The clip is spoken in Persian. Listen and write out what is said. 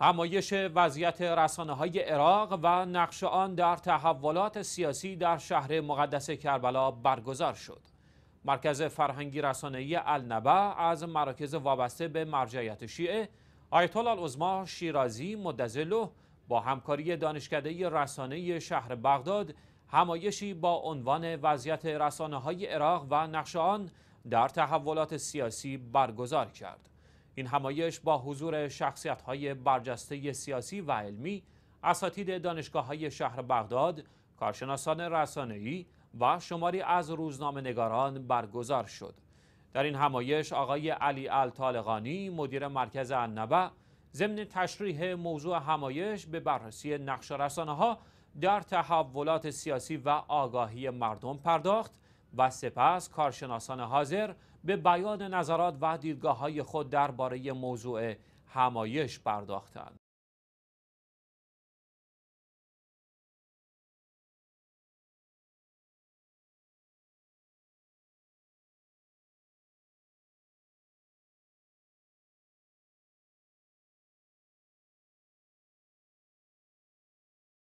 همایش وضعیت رسانه های عراق و نقش آن در تحولات سیاسی در شهر مقدس کربلا برگزار شد. مرکز فرهنگی رسانه‌ای النبع از مراکز وابسته به مرجعیت شیعه آیت الله شیرازی مدزلو با همکاری دانشکده رسانه شهر بغداد همایشی با عنوان وضعیت رسانه های عراق و نقش آن در تحولات سیاسی برگزار کرد. این همایش با حضور شخصیت های برجسته سیاسی و علمی، اساتید دانشگاه های شهر بغداد، کارشناسان رسانه‌ای و شماری از روزنامه نگاران برگزار شد. در این همایش آقای علی الطالقانی مدیر مرکز النبع ضمن تشریح موضوع همایش به بررسی نقش رسانه ها در تحولات سیاسی و آگاهی مردم پرداخت و سپس کارشناسان حاضر به بیان نظرات و دیدگاه های خود درباره موضوع همایش پرداختند.